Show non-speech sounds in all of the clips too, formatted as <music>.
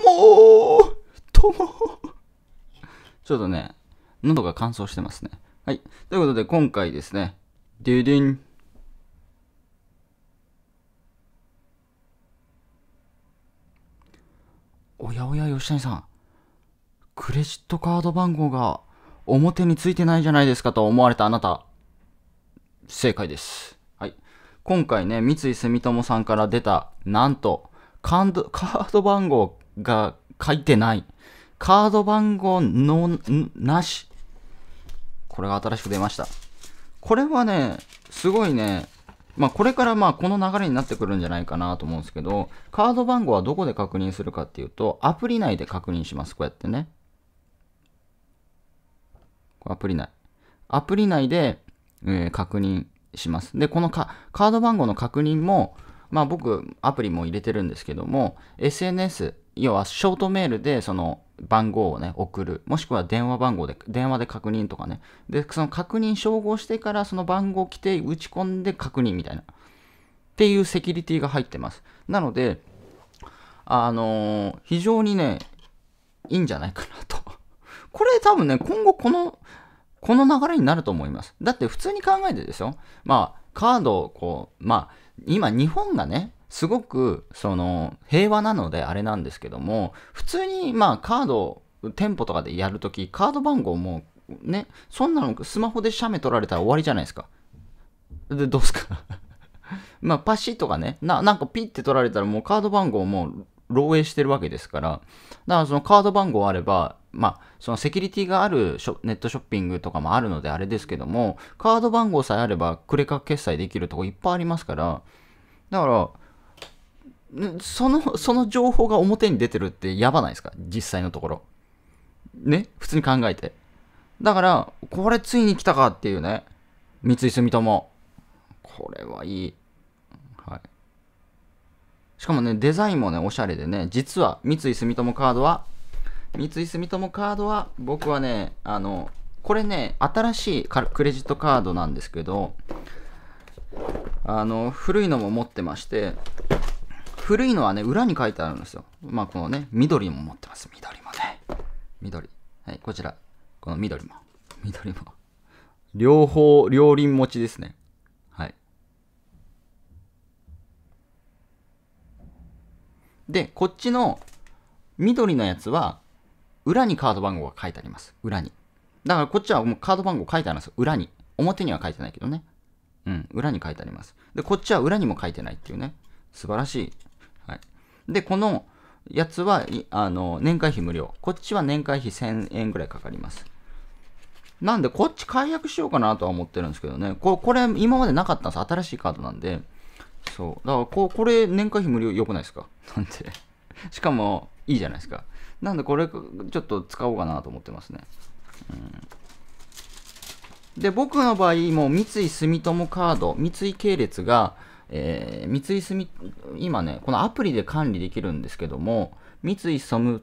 ともともちょっとね、喉が乾燥してますね。はい。ということで、今回ですね、デュデュン。おやおや、吉谷さん。クレジットカード番号が表についてないじゃないですかと思われたあなた。正解です。はい。今回ね、三井住友さんから出た、なんと、カード番号が書いてない。カード番号の、なし。これが新しく出ました。これはね、すごいね、まあこれからまあこの流れになってくるんじゃないかなと思うんですけど、カード番号はどこで確認するかっていうと、アプリ内で確認します。こうやってね。アプリ内。アプリ内で、えー、確認します。で、このカード番号の確認も、まあ僕、アプリも入れてるんですけども、SNS 要はショートメールでその番号をね、送る。もしくは電話番号で、電話で確認とかね。で、その確認照合してからその番号来て打ち込んで確認みたいな。っていうセキュリティが入ってます。なので、あのー、非常にね、いいんじゃないかなと。これ多分ね、今後この、この流れになると思います。だって普通に考えてですよ。まあ、カードをこう、まあ、今日本がね、すごくその平和なのであれなんですけども、普通にまあカード、店舗とかでやるとき、カード番号もね、そんなのスマホで写メ取られたら終わりじゃないですか。で、どうすか <laughs> まあパシッとかねな、なんかピッて取られたらもうカード番号も漏洩してるわけですから、だからそのカード番号あれば、まあ、そのセキュリティがあるネットショッピングとかもあるのであれですけども、カード番号さえあればクレカ決済できるとこいっぱいありますから、だから、その、その情報が表に出てるってやばないですか実際のところ。ね普通に考えて。だから、これついに来たかっていうね。三井住友。これはいい。はい。しかもね、デザインもね、おしゃれでね、実は三井住友カードは三井住友カードは、僕はね、あの、これね、新しいクレジットカードなんですけど、あの、古いのも持ってまして、古いのはね、裏に書いてあるんですよ。まあ、このね、緑も持ってます。緑もね。緑。はい、こちら。この緑も。緑も。両方、両輪持ちですね。はい。で、こっちの緑のやつは、裏にカード番号が書いてあります。裏に。だからこっちはもうカード番号書いてあるんです裏に。表には書いてないけどね。うん、裏に書いてあります。で、こっちは裏にも書いてないっていうね。素晴らしい。はい。で、このやつは、あの、年会費無料。こっちは年会費1000円ぐらいかかります。なんで、こっち解約しようかなとは思ってるんですけどね。ここれ、今までなかったんです。新しいカードなんで。そう。だからこ、これ、年会費無料良くないですかなんて。しかも、いいじゃないですか。なんでこれちょっと使おうかなと思ってますね。うん、で、僕の場合、もう三井住友カード、三井系列が、えー、三井住、今ね、このアプリで管理できるんですけども、三井住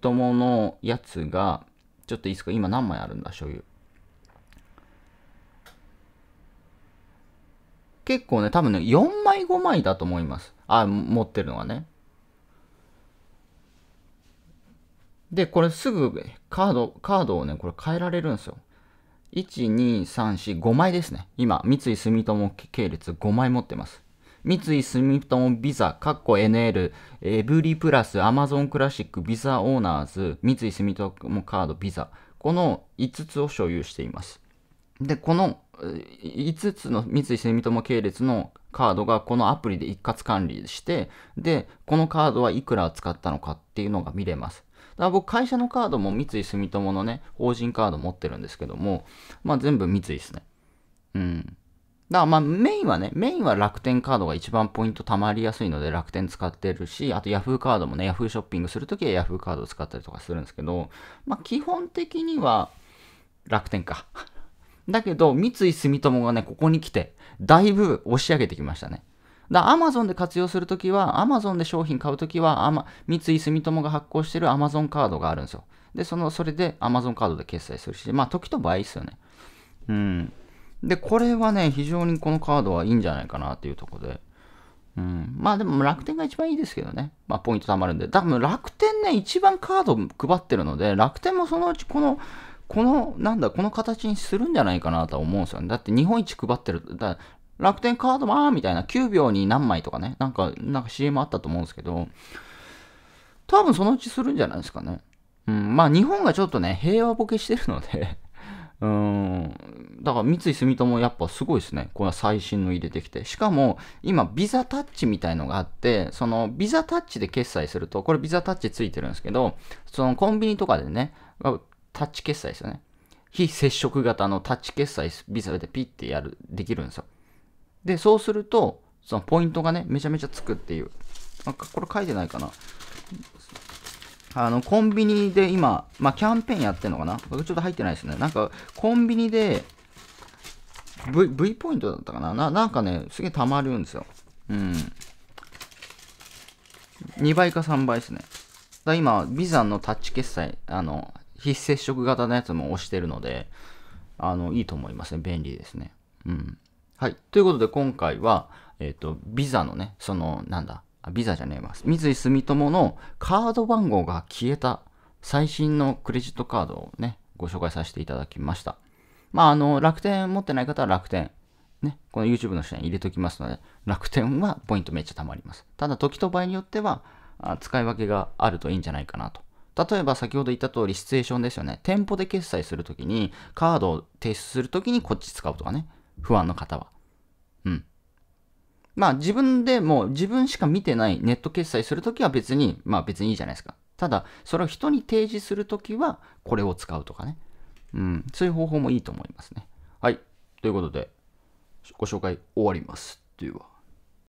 友のやつが、ちょっといいですか今何枚あるんだ、所有。結構ね、多分ね、4枚5枚だと思います。あ、持ってるのはね。で、これすぐカード、カードをね、これ変えられるんですよ。1、2、3、4、5枚ですね。今、三井住友系列5枚持ってます。三井住友ビザ、カッコ NL、エブリプラス、アマゾンクラシック、ビザオーナーズ、三井住友カード、ビザ。この5つを所有しています。で、この5つの三井住友系列のカードがこのアプリで一括管理して、で、このカードはいくら使ったのかっていうのが見れます。ら僕、会社のカードも三井住友のね、法人カード持ってるんですけども、まあ全部三井ですね。うん。だからまあメインはね、メインは楽天カードが一番ポイント貯まりやすいので楽天使ってるし、あと Yahoo カードもね、Yahoo ショッピングするときは Yahoo カード使ったりとかするんですけど、まあ基本的には楽天か。だけど、三井住友がね、ここに来て、だいぶ押し上げてきましたね。だアマゾンで活用するときは、アマゾンで商品買うときは、三井住友が発行してるアマゾンカードがあるんですよ。で、その、それでアマゾンカードで決済するし、まあ、時と場合ですよね。うん。で、これはね、非常にこのカードはいいんじゃないかなっていうとこで。うん、まあでも楽天が一番いいですけどね。まあポイント貯まるんで。多分楽天ね、一番カード配ってるので、楽天もそのうちこの、この、なんだ、この形にするんじゃないかなと思うんですよね。だって日本一配ってる、だ楽天カードマンみたいな9秒に何枚とかね、なんか、なんか CM あったと思うんですけど、多分そのうちするんじゃないですかね。うん、まあ日本がちょっとね、平和ボケしてるので <laughs> うーん、だから三井住友やっぱすごいですね。これは最新の入れてきて。しかも、今、ビザタッチみたいのがあって、そのビザタッチで決済すると、これビザタッチついてるんですけど、そのコンビニとかでね、タッチ決済ですよね。非接触型のタッチ決済ビザでピッてやる、できるんですよ。で、そうすると、そのポイントがね、めちゃめちゃつくっていう。なこれ書いてないかな。あの、コンビニで今、まあ、キャンペーンやってんのかなちょっと入ってないですね。なんか、コンビニで、v, v ポイントだったかなななんかね、すげえ溜まるんですよ。うん。2倍か3倍ですね。だ今、ビザのタッチ決済、あの、非接触型のやつも押してるので、あの、いいと思いますね。便利ですね。うん。はい。ということで、今回は、えっ、ー、と、ビザのね、その、なんだ、ビザじゃねえます。三井住友のカード番号が消えた最新のクレジットカードをね、ご紹介させていただきました。まあ、あの、楽天持ってない方は楽天、ね、この YouTube の下に入れときますので、楽天はポイントめっちゃ貯まります。ただ、時と場合によっては、使い分けがあるといいんじゃないかなと。例えば先ほど言った通りシチュエーションですよね。店舗で決済するときに、カードを提出するときにこっち使うとかね。不安の方は。うん。まあ自分でも自分しか見てないネット決済するときは別に、まあ別にいいじゃないですか。ただ、それを人に提示するときはこれを使うとかね。うん。そういう方法もいいと思いますね。はい。ということで、ご紹介終わります。では。